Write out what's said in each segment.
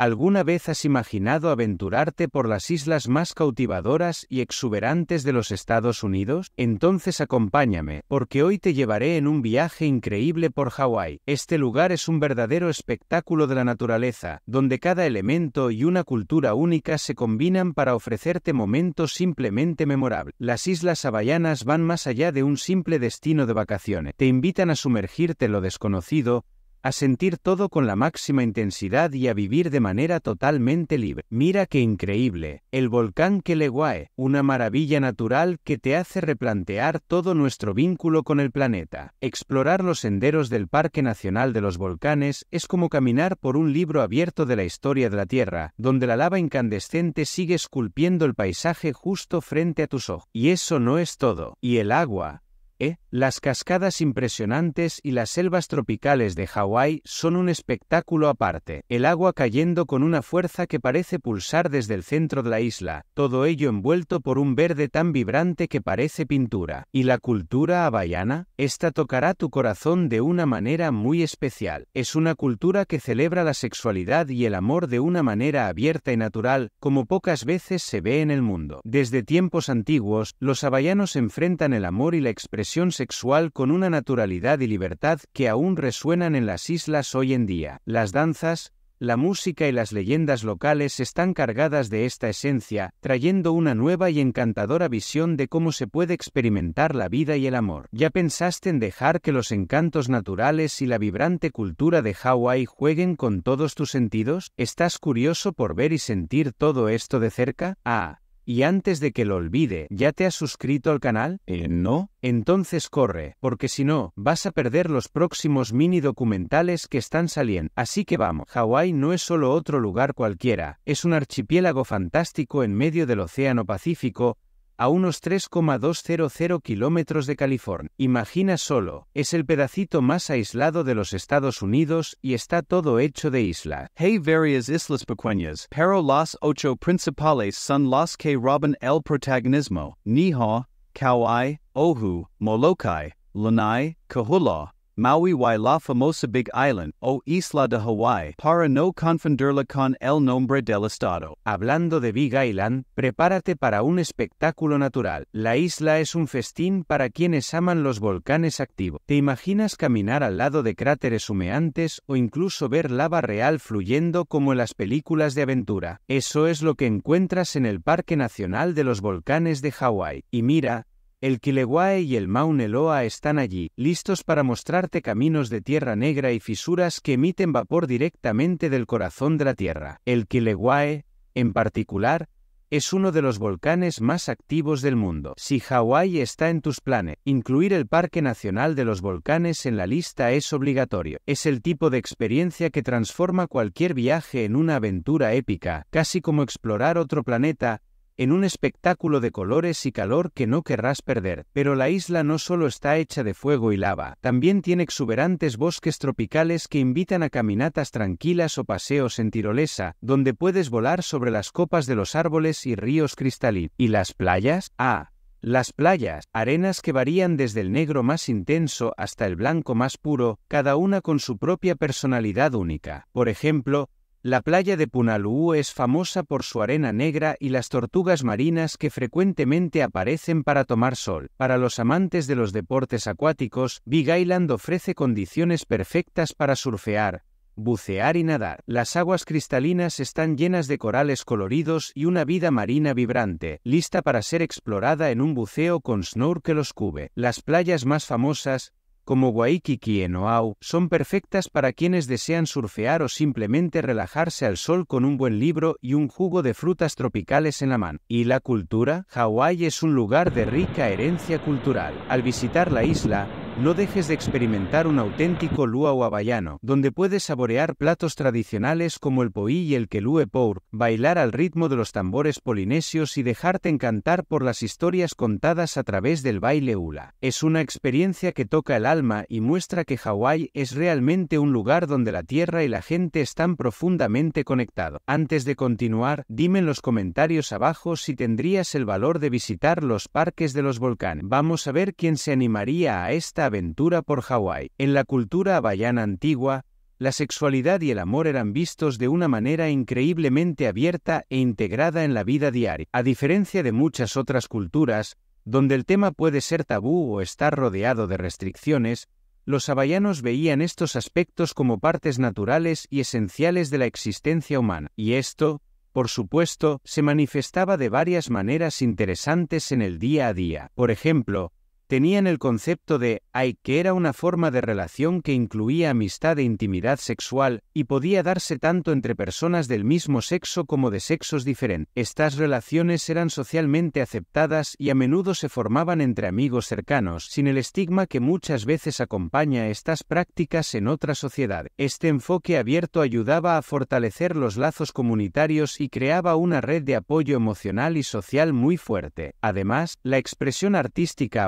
¿Alguna vez has imaginado aventurarte por las islas más cautivadoras y exuberantes de los Estados Unidos? Entonces acompáñame, porque hoy te llevaré en un viaje increíble por Hawái. Este lugar es un verdadero espectáculo de la naturaleza, donde cada elemento y una cultura única se combinan para ofrecerte momentos simplemente memorables. Las islas hawaianas van más allá de un simple destino de vacaciones. Te invitan a sumergirte en lo desconocido, a sentir todo con la máxima intensidad y a vivir de manera totalmente libre. Mira qué increíble, el volcán Kelewae, una maravilla natural que te hace replantear todo nuestro vínculo con el planeta. Explorar los senderos del Parque Nacional de los Volcanes es como caminar por un libro abierto de la historia de la Tierra, donde la lava incandescente sigue esculpiendo el paisaje justo frente a tus ojos. Y eso no es todo. Y el agua, e, las cascadas impresionantes y las selvas tropicales de Hawái son un espectáculo aparte. El agua cayendo con una fuerza que parece pulsar desde el centro de la isla, todo ello envuelto por un verde tan vibrante que parece pintura. Y la cultura hawaiana, esta tocará tu corazón de una manera muy especial. Es una cultura que celebra la sexualidad y el amor de una manera abierta y natural, como pocas veces se ve en el mundo. Desde tiempos antiguos, los hawaianos enfrentan el amor y la expresión sexual con una naturalidad y libertad que aún resuenan en las islas hoy en día. Las danzas, la música y las leyendas locales están cargadas de esta esencia, trayendo una nueva y encantadora visión de cómo se puede experimentar la vida y el amor. ¿Ya pensaste en dejar que los encantos naturales y la vibrante cultura de Hawái jueguen con todos tus sentidos? ¿Estás curioso por ver y sentir todo esto de cerca? Ah, y antes de que lo olvide, ¿ya te has suscrito al canal? Eh, no. Entonces corre, porque si no, vas a perder los próximos mini documentales que están saliendo. Así que vamos. Hawái no es solo otro lugar cualquiera, es un archipiélago fantástico en medio del Océano Pacífico, a unos 3,200 kilómetros de California. Imagina solo, es el pedacito más aislado de los Estados Unidos y está todo hecho de isla. Hay varias islas pequeñas, pero las ocho principales son las que roban el protagonismo. Niha, Kauai, Ohu, Molokai, Lanai, Kahula, Maui y la famosa Big Island o Isla de Hawaii para no confundirla con el nombre del estado. Hablando de Big Island, prepárate para un espectáculo natural. La isla es un festín para quienes aman los volcanes activos. ¿Te imaginas caminar al lado de cráteres humeantes o incluso ver lava real fluyendo como en las películas de aventura? Eso es lo que encuentras en el Parque Nacional de los Volcanes de Hawái. Y mira, el Kilewae y el Mauneloa están allí, listos para mostrarte caminos de tierra negra y fisuras que emiten vapor directamente del corazón de la tierra. El Kilewae, en particular, es uno de los volcanes más activos del mundo. Si Hawái está en tus planes, incluir el Parque Nacional de los Volcanes en la lista es obligatorio. Es el tipo de experiencia que transforma cualquier viaje en una aventura épica, casi como explorar otro planeta, en un espectáculo de colores y calor que no querrás perder. Pero la isla no solo está hecha de fuego y lava, también tiene exuberantes bosques tropicales que invitan a caminatas tranquilas o paseos en tirolesa, donde puedes volar sobre las copas de los árboles y ríos cristalinos. ¿Y las playas? Ah, las playas, arenas que varían desde el negro más intenso hasta el blanco más puro, cada una con su propia personalidad única. Por ejemplo, la playa de Punalú es famosa por su arena negra y las tortugas marinas que frecuentemente aparecen para tomar sol. Para los amantes de los deportes acuáticos, Big Island ofrece condiciones perfectas para surfear, bucear y nadar. Las aguas cristalinas están llenas de corales coloridos y una vida marina vibrante, lista para ser explorada en un buceo con snorkel los cube. Las playas más famosas, como Waikiki en Oahu, son perfectas para quienes desean surfear o simplemente relajarse al sol con un buen libro y un jugo de frutas tropicales en la mano. ¿Y la cultura? Hawái es un lugar de rica herencia cultural. Al visitar la isla, no dejes de experimentar un auténtico luau hawaiano, donde puedes saborear platos tradicionales como el poi y el kelue pour, bailar al ritmo de los tambores polinesios y dejarte encantar por las historias contadas a través del baile hula. Es una experiencia que toca el alma y muestra que Hawái es realmente un lugar donde la tierra y la gente están profundamente conectados. Antes de continuar, dime en los comentarios abajo si tendrías el valor de visitar los parques de los volcanes. Vamos a ver quién se animaría a esta aventura por Hawái. En la cultura hawaiana antigua, la sexualidad y el amor eran vistos de una manera increíblemente abierta e integrada en la vida diaria. A diferencia de muchas otras culturas, donde el tema puede ser tabú o estar rodeado de restricciones, los abayanos veían estos aspectos como partes naturales y esenciales de la existencia humana, y esto, por supuesto, se manifestaba de varias maneras interesantes en el día a día. Por ejemplo, tenían el concepto de ay que era una forma de relación que incluía amistad e intimidad sexual y podía darse tanto entre personas del mismo sexo como de sexos diferentes. Estas relaciones eran socialmente aceptadas y a menudo se formaban entre amigos cercanos, sin el estigma que muchas veces acompaña estas prácticas en otra sociedad. Este enfoque abierto ayudaba a fortalecer los lazos comunitarios y creaba una red de apoyo emocional y social muy fuerte. Además, la expresión artística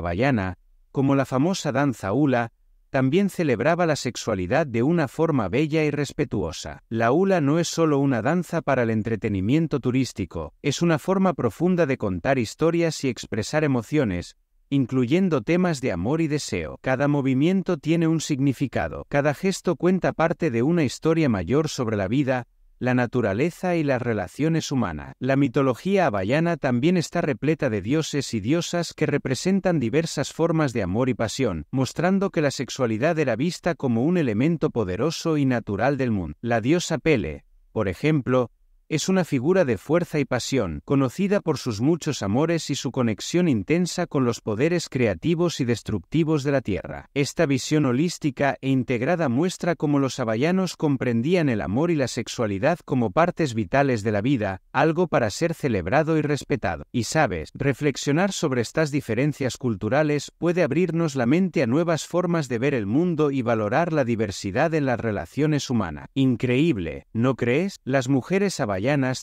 como la famosa danza hula, también celebraba la sexualidad de una forma bella y respetuosa. La hula no es solo una danza para el entretenimiento turístico, es una forma profunda de contar historias y expresar emociones, incluyendo temas de amor y deseo. Cada movimiento tiene un significado, cada gesto cuenta parte de una historia mayor sobre la vida, la naturaleza y las relaciones humanas. La mitología abayana también está repleta de dioses y diosas que representan diversas formas de amor y pasión, mostrando que la sexualidad era vista como un elemento poderoso y natural del mundo. La diosa Pele, por ejemplo, es una figura de fuerza y pasión, conocida por sus muchos amores y su conexión intensa con los poderes creativos y destructivos de la Tierra. Esta visión holística e integrada muestra cómo los abayanos comprendían el amor y la sexualidad como partes vitales de la vida, algo para ser celebrado y respetado. Y sabes, reflexionar sobre estas diferencias culturales puede abrirnos la mente a nuevas formas de ver el mundo y valorar la diversidad en las relaciones humanas. Increíble, ¿no crees? Las mujeres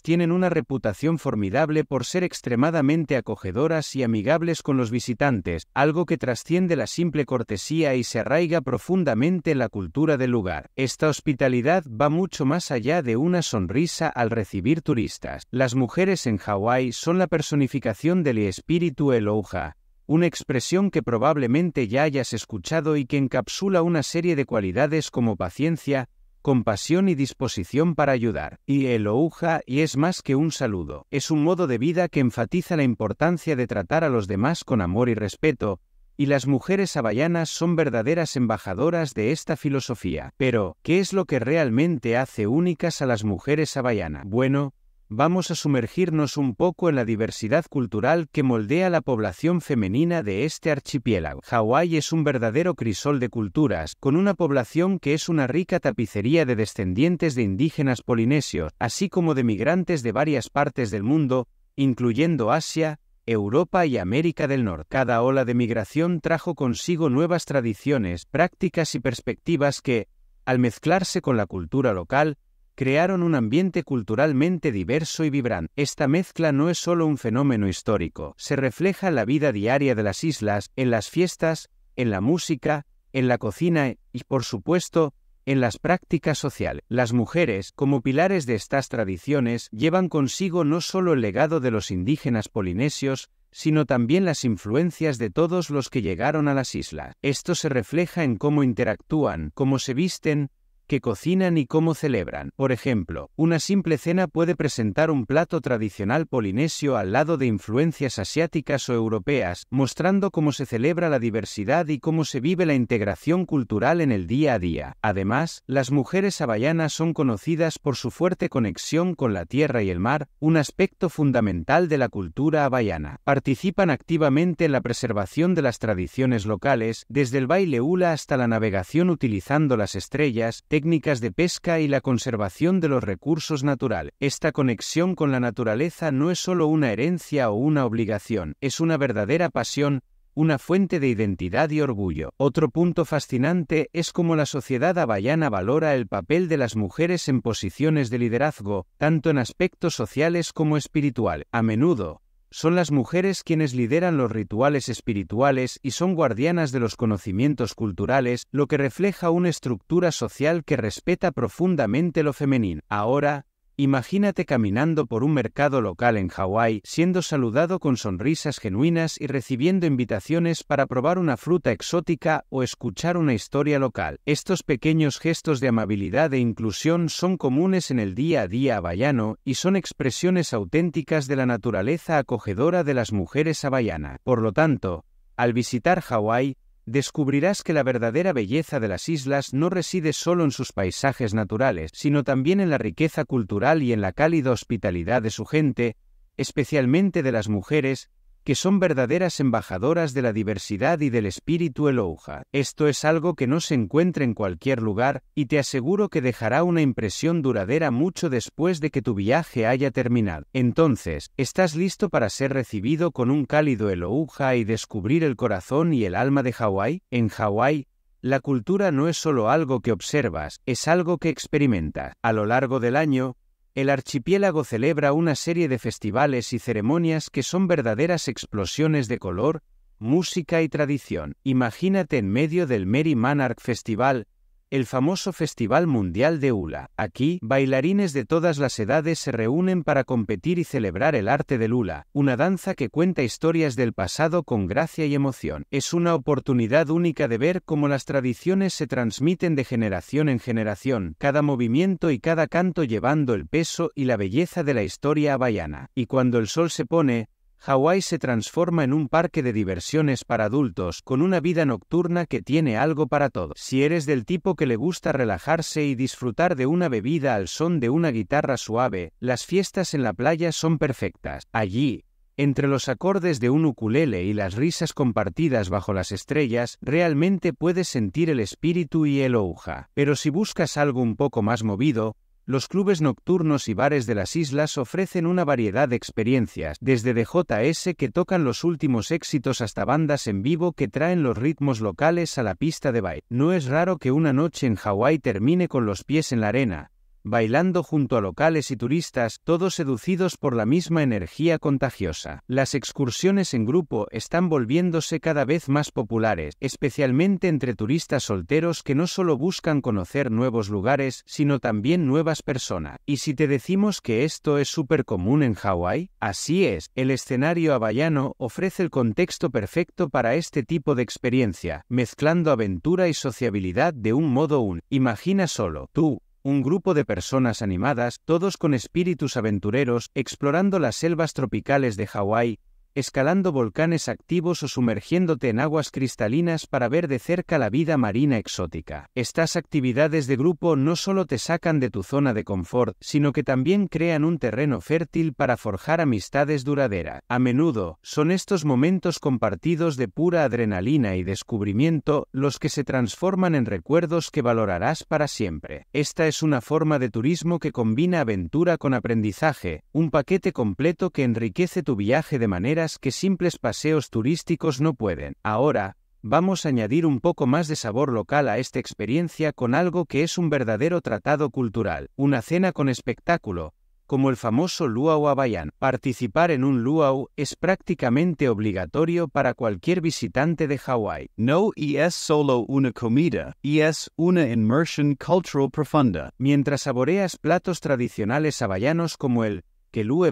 tienen una reputación formidable por ser extremadamente acogedoras y amigables con los visitantes, algo que trasciende la simple cortesía y se arraiga profundamente en la cultura del lugar. Esta hospitalidad va mucho más allá de una sonrisa al recibir turistas. Las mujeres en Hawái son la personificación del espíritu Eloha, una expresión que probablemente ya hayas escuchado y que encapsula una serie de cualidades como paciencia, compasión y disposición para ayudar. Y el ouja y es más que un saludo, es un modo de vida que enfatiza la importancia de tratar a los demás con amor y respeto, y las mujeres abayanas son verdaderas embajadoras de esta filosofía. Pero, ¿qué es lo que realmente hace únicas a las mujeres havayanas? Bueno, vamos a sumergirnos un poco en la diversidad cultural que moldea la población femenina de este archipiélago. Hawái es un verdadero crisol de culturas, con una población que es una rica tapicería de descendientes de indígenas polinesios, así como de migrantes de varias partes del mundo, incluyendo Asia, Europa y América del Norte. Cada ola de migración trajo consigo nuevas tradiciones, prácticas y perspectivas que, al mezclarse con la cultura local, crearon un ambiente culturalmente diverso y vibrante. Esta mezcla no es solo un fenómeno histórico, se refleja en la vida diaria de las islas, en las fiestas, en la música, en la cocina y, por supuesto, en las prácticas sociales. Las mujeres, como pilares de estas tradiciones, llevan consigo no solo el legado de los indígenas polinesios, sino también las influencias de todos los que llegaron a las islas. Esto se refleja en cómo interactúan, cómo se visten, que cocinan y cómo celebran. Por ejemplo, una simple cena puede presentar un plato tradicional polinesio al lado de influencias asiáticas o europeas, mostrando cómo se celebra la diversidad y cómo se vive la integración cultural en el día a día. Además, las mujeres abayanas son conocidas por su fuerte conexión con la tierra y el mar, un aspecto fundamental de la cultura abayana. Participan activamente en la preservación de las tradiciones locales, desde el baile hula hasta la navegación utilizando las estrellas, técnicas de pesca y la conservación de los recursos naturales. Esta conexión con la naturaleza no es solo una herencia o una obligación, es una verdadera pasión, una fuente de identidad y orgullo. Otro punto fascinante es cómo la sociedad abayana valora el papel de las mujeres en posiciones de liderazgo, tanto en aspectos sociales como espiritual. A menudo, son las mujeres quienes lideran los rituales espirituales y son guardianas de los conocimientos culturales, lo que refleja una estructura social que respeta profundamente lo femenino. Ahora, Imagínate caminando por un mercado local en Hawái, siendo saludado con sonrisas genuinas y recibiendo invitaciones para probar una fruta exótica o escuchar una historia local. Estos pequeños gestos de amabilidad e inclusión son comunes en el día a día havaiano y son expresiones auténticas de la naturaleza acogedora de las mujeres hawaianas. Por lo tanto, al visitar Hawái, descubrirás que la verdadera belleza de las islas no reside solo en sus paisajes naturales, sino también en la riqueza cultural y en la cálida hospitalidad de su gente, especialmente de las mujeres, que son verdaderas embajadoras de la diversidad y del espíritu elouja. Esto es algo que no se encuentra en cualquier lugar, y te aseguro que dejará una impresión duradera mucho después de que tu viaje haya terminado. Entonces, estás listo para ser recibido con un cálido elouja y descubrir el corazón y el alma de Hawái. En Hawái, la cultura no es solo algo que observas, es algo que experimentas. A lo largo del año, el archipiélago celebra una serie de festivales y ceremonias que son verdaderas explosiones de color, música y tradición. Imagínate en medio del Merry Monarch Festival, el famoso Festival Mundial de Ula. Aquí, bailarines de todas las edades se reúnen para competir y celebrar el arte del ula, una danza que cuenta historias del pasado con gracia y emoción. Es una oportunidad única de ver cómo las tradiciones se transmiten de generación en generación, cada movimiento y cada canto llevando el peso y la belleza de la historia bayana Y cuando el sol se pone, Hawái se transforma en un parque de diversiones para adultos con una vida nocturna que tiene algo para todo. Si eres del tipo que le gusta relajarse y disfrutar de una bebida al son de una guitarra suave, las fiestas en la playa son perfectas. Allí, entre los acordes de un ukulele y las risas compartidas bajo las estrellas, realmente puedes sentir el espíritu y el ouja. Pero si buscas algo un poco más movido, los clubes nocturnos y bares de las islas ofrecen una variedad de experiencias, desde DJS que tocan los últimos éxitos hasta bandas en vivo que traen los ritmos locales a la pista de baile. No es raro que una noche en Hawái termine con los pies en la arena, bailando junto a locales y turistas, todos seducidos por la misma energía contagiosa. Las excursiones en grupo están volviéndose cada vez más populares, especialmente entre turistas solteros que no solo buscan conocer nuevos lugares, sino también nuevas personas. Y si te decimos que esto es súper común en Hawái, así es, el escenario hawaiano ofrece el contexto perfecto para este tipo de experiencia, mezclando aventura y sociabilidad de un modo un. Imagina solo, tú, un grupo de personas animadas, todos con espíritus aventureros, explorando las selvas tropicales de Hawái, escalando volcanes activos o sumergiéndote en aguas cristalinas para ver de cerca la vida marina exótica. Estas actividades de grupo no solo te sacan de tu zona de confort, sino que también crean un terreno fértil para forjar amistades duraderas. A menudo, son estos momentos compartidos de pura adrenalina y descubrimiento los que se transforman en recuerdos que valorarás para siempre. Esta es una forma de turismo que combina aventura con aprendizaje, un paquete completo que enriquece tu viaje de manera que simples paseos turísticos no pueden. Ahora, vamos a añadir un poco más de sabor local a esta experiencia con algo que es un verdadero tratado cultural, una cena con espectáculo, como el famoso luau Abayán. Participar en un luau es prácticamente obligatorio para cualquier visitante de Hawái. No es solo una comida, y es una immersion cultural profunda. Mientras saboreas platos tradicionales hawaianos como el el ue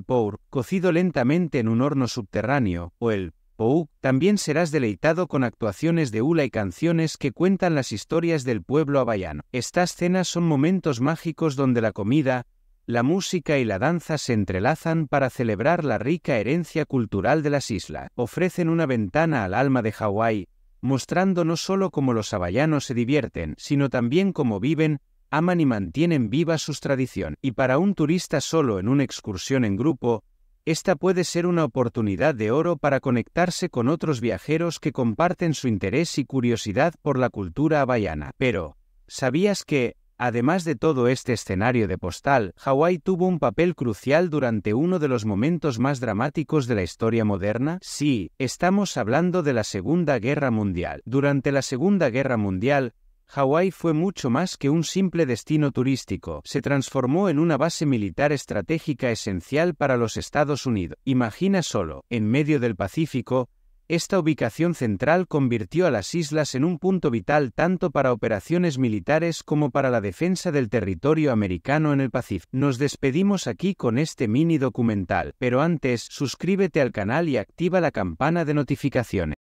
cocido lentamente en un horno subterráneo, o el pou, también serás deleitado con actuaciones de hula y canciones que cuentan las historias del pueblo abayano. Estas cenas son momentos mágicos donde la comida, la música y la danza se entrelazan para celebrar la rica herencia cultural de las islas. Ofrecen una ventana al alma de Hawái, mostrando no solo cómo los abayanos se divierten, sino también cómo viven, aman y mantienen viva sus tradiciones. Y para un turista solo en una excursión en grupo, esta puede ser una oportunidad de oro para conectarse con otros viajeros que comparten su interés y curiosidad por la cultura hawaiana. Pero, ¿sabías que, además de todo este escenario de postal, Hawái tuvo un papel crucial durante uno de los momentos más dramáticos de la historia moderna? Sí, estamos hablando de la Segunda Guerra Mundial. Durante la Segunda Guerra Mundial, Hawái fue mucho más que un simple destino turístico, se transformó en una base militar estratégica esencial para los Estados Unidos. Imagina solo, en medio del Pacífico, esta ubicación central convirtió a las islas en un punto vital tanto para operaciones militares como para la defensa del territorio americano en el Pacífico. Nos despedimos aquí con este mini documental, pero antes suscríbete al canal y activa la campana de notificaciones.